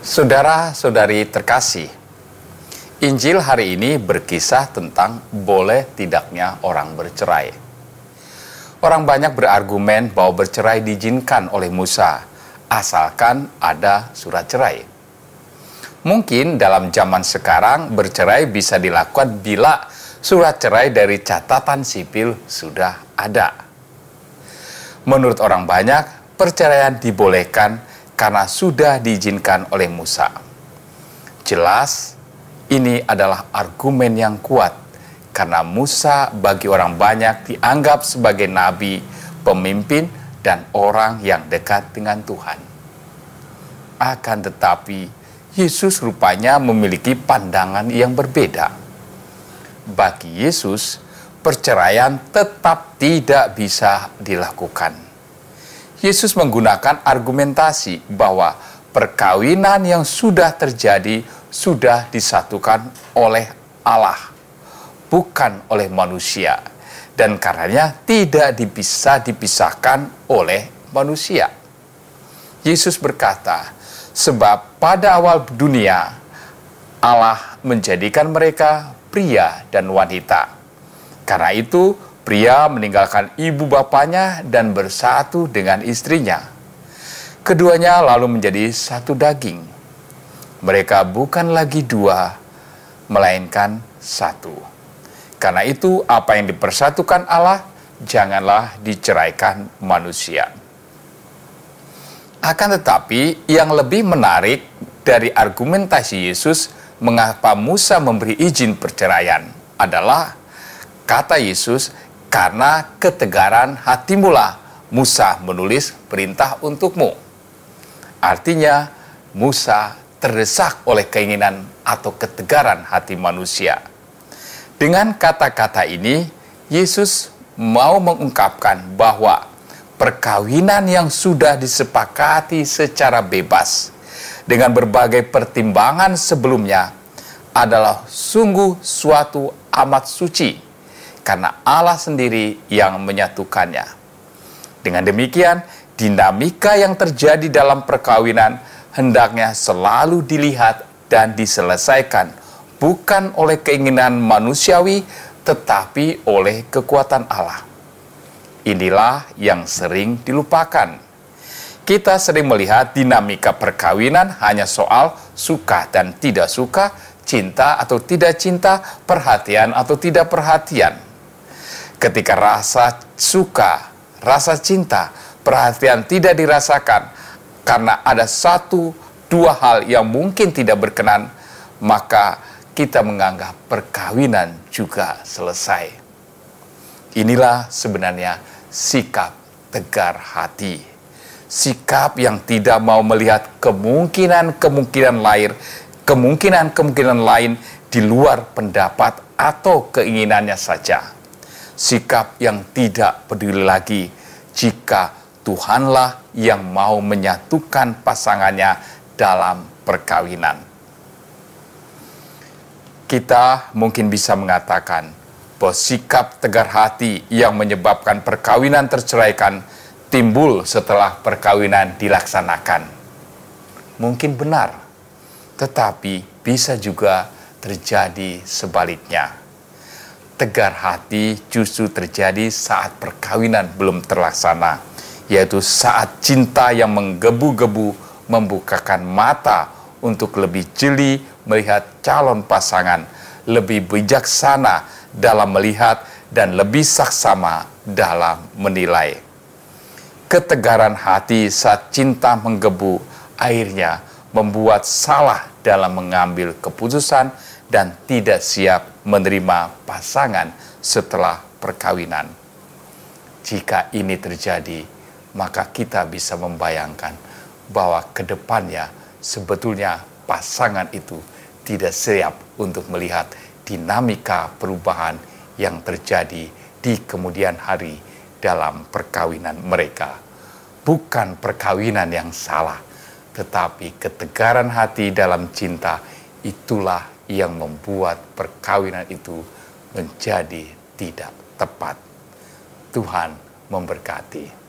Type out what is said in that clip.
Saudara-saudari terkasih, Injil hari ini berkisah tentang boleh tidaknya orang bercerai. Orang banyak berargumen bahwa bercerai diizinkan oleh Musa, asalkan ada surat cerai. Mungkin dalam zaman sekarang bercerai bisa dilakukan bila surat cerai dari catatan sipil sudah ada. Menurut orang banyak, perceraian dibolehkan karena sudah diizinkan oleh Musa. Jelas, ini adalah argumen yang kuat karena Musa bagi orang banyak dianggap sebagai nabi, pemimpin, dan orang yang dekat dengan Tuhan. Akan tetapi, Yesus rupanya memiliki pandangan yang berbeda. Bagi Yesus, perceraian tetap tidak bisa dilakukan Yesus menggunakan argumentasi bahwa perkawinan yang sudah terjadi sudah disatukan oleh Allah, bukan oleh manusia, dan karenanya tidak bisa dipisahkan oleh manusia. Yesus berkata, "Sebab pada awal dunia Allah menjadikan mereka pria dan wanita." Karena itu, Pria meninggalkan ibu bapaknya dan bersatu dengan istrinya. Keduanya lalu menjadi satu daging. Mereka bukan lagi dua, melainkan satu. Karena itu, apa yang dipersatukan Allah janganlah diceraikan manusia. Akan tetapi, yang lebih menarik dari argumentasi Yesus mengapa Musa memberi izin perceraian adalah kata Yesus karena ketegaran hatimulah Musa menulis perintah untukmu. Artinya, Musa terdesak oleh keinginan atau ketegaran hati manusia. Dengan kata-kata ini, Yesus mau mengungkapkan bahwa perkawinan yang sudah disepakati secara bebas dengan berbagai pertimbangan sebelumnya adalah sungguh suatu amat suci karena Allah sendiri yang menyatukannya. Dengan demikian, dinamika yang terjadi dalam perkawinan hendaknya selalu dilihat dan diselesaikan bukan oleh keinginan manusiawi tetapi oleh kekuatan Allah. Inilah yang sering dilupakan. Kita sering melihat dinamika perkawinan hanya soal suka dan tidak suka, cinta atau tidak cinta, perhatian atau tidak perhatian ketika rasa suka, rasa cinta, perhatian tidak dirasakan karena ada satu dua hal yang mungkin tidak berkenan, maka kita menganggap perkawinan juga selesai. Inilah sebenarnya sikap tegar hati. Sikap yang tidak mau melihat kemungkinan-kemungkinan lain, kemungkinan-kemungkinan lain di luar pendapat atau keinginannya saja sikap yang tidak peduli lagi jika Tuhanlah yang mau menyatukan pasangannya dalam perkawinan. Kita mungkin bisa mengatakan bahwa sikap tegar hati yang menyebabkan perkawinan terceraikan timbul setelah perkawinan dilaksanakan. Mungkin benar, tetapi bisa juga terjadi sebaliknya tegar hati justru terjadi saat perkawinan belum terlaksana, yaitu saat cinta yang menggebu-gebu membukakan mata untuk lebih jeli melihat calon pasangan, lebih bijaksana dalam melihat dan lebih saksama dalam menilai. Ketegaran hati saat cinta menggebu akhirnya membuat salah dalam mengambil keputusan dan tidak siap menerima pasangan setelah perkawinan. Jika ini terjadi, maka kita bisa membayangkan bahwa kedepannya sebetulnya pasangan itu tidak siap untuk melihat dinamika perubahan yang terjadi di kemudian hari dalam perkawinan mereka. Bukan perkawinan yang salah, tetapi ketegaran hati dalam cinta itulah yang membuat perkawinan itu menjadi tidak tepat. Tuhan memberkati.